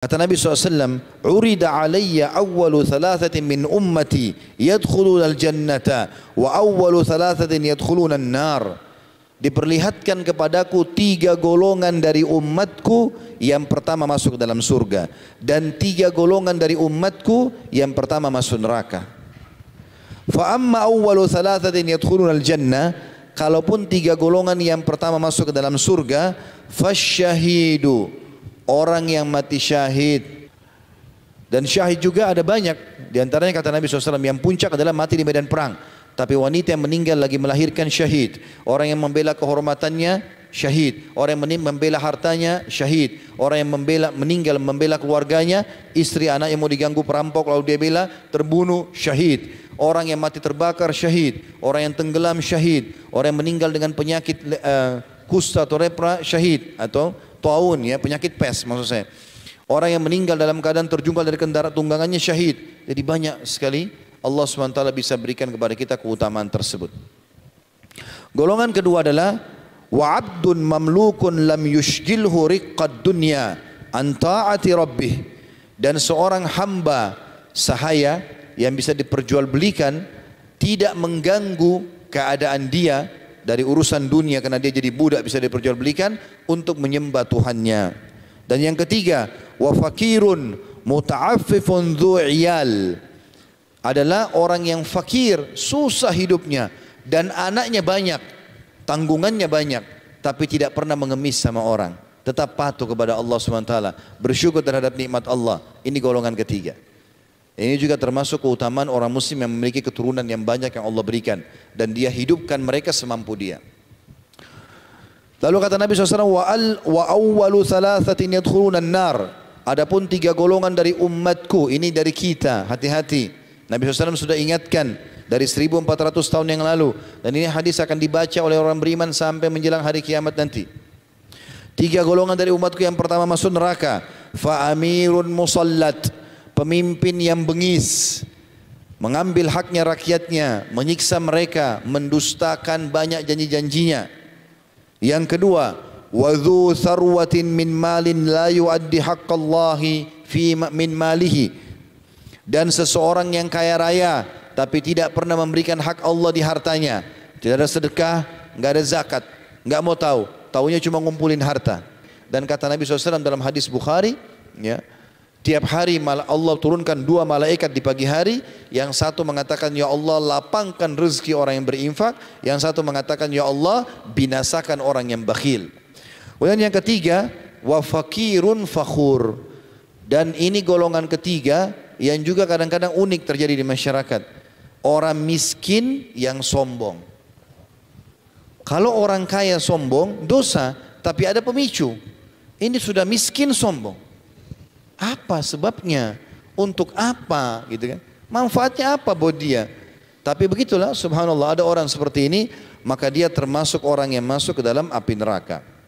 Kata Nabi SAW, Urida alaiya awalu thalathatin min ummati yadkhuluna al-jannata wa awalu thalathatin yadkhuluna an-nar. Diperlihatkan kepadaku tiga golongan dari umatku yang pertama masuk dalam surga. Dan tiga golongan dari umatku yang pertama masuk neraka. awalu thalathatin al-jannah. Kalaupun tiga golongan yang pertama masuk ke dalam surga, fasyahidu orang yang mati syahid. Dan syahid juga ada banyak. Di antaranya kata Nabi SAW yang puncak adalah mati di medan perang. Tapi wanita yang meninggal lagi melahirkan syahid. Orang yang membela kehormatannya syahid. Orang yang membela hartanya syahid. Orang yang membela meninggal membela keluarganya, istri anak yang mau diganggu perampok lalu dia bela terbunuh syahid. Orang yang mati terbakar syahid. Orang yang tenggelam syahid. Orang yang meninggal dengan penyakit uh, kusta atau repra syahid atau taun ya penyakit pes maksud saya. Orang yang meninggal dalam keadaan terjungkal dari kendaraan tunggangannya syahid. Jadi banyak sekali Allah SWT bisa berikan kepada kita keutamaan tersebut. Golongan kedua adalah wa abdun mamlukun lam yushjilhu riqqad dunya an ta'ati rabbih dan seorang hamba sahaya yang bisa diperjualbelikan tidak mengganggu keadaan dia dari urusan dunia karena dia jadi budak bisa diperjualbelikan untuk menyembah Tuhannya. Dan yang ketiga, wa fakirun muta'affifun dhu'iyal adalah orang yang fakir, susah hidupnya dan anaknya banyak, tanggungannya banyak, tapi tidak pernah mengemis sama orang. Tetap patuh kepada Allah SWT, bersyukur terhadap nikmat Allah. Ini golongan ketiga. Ini juga termasuk keutamaan orang muslim yang memiliki keturunan yang banyak yang Allah berikan. Dan dia hidupkan mereka semampu dia. Lalu kata Nabi SAW, wa al wa awwalu thalathatin yadkhuluna an-nar. Adapun tiga golongan dari umatku, ini dari kita, hati-hati. Nabi SAW sudah ingatkan dari 1400 tahun yang lalu dan ini hadis akan dibaca oleh orang beriman sampai menjelang hari kiamat nanti. Tiga golongan dari umatku yang pertama masuk neraka, fa amirun musallat, pemimpin yang bengis, mengambil haknya rakyatnya, menyiksa mereka, mendustakan banyak janji-janjinya. Yang kedua, wadhu sarwatin min malin la yuaddi haqqallahi fi min malihi. Dan seseorang yang kaya raya tapi tidak pernah memberikan hak Allah di hartanya. Tidak ada sedekah, enggak ada zakat, enggak mau tahu. Taunya cuma ngumpulin harta. Dan kata Nabi SAW dalam hadis Bukhari, ya, Tiap hari Allah turunkan dua malaikat di pagi hari. Yang satu mengatakan, Ya Allah lapangkan rezeki orang yang berinfak. Yang satu mengatakan, Ya Allah binasakan orang yang bakhil. Kemudian yang ketiga, Wa fakirun fakhur. Dan ini golongan ketiga yang juga kadang-kadang unik terjadi di masyarakat. Orang miskin yang sombong. Kalau orang kaya sombong, dosa. Tapi ada pemicu. Ini sudah miskin sombong. Apa sebabnya? Untuk apa? Gitu kan? Manfaatnya apa buat dia? Tapi begitulah subhanallah ada orang seperti ini maka dia termasuk orang yang masuk ke dalam api neraka.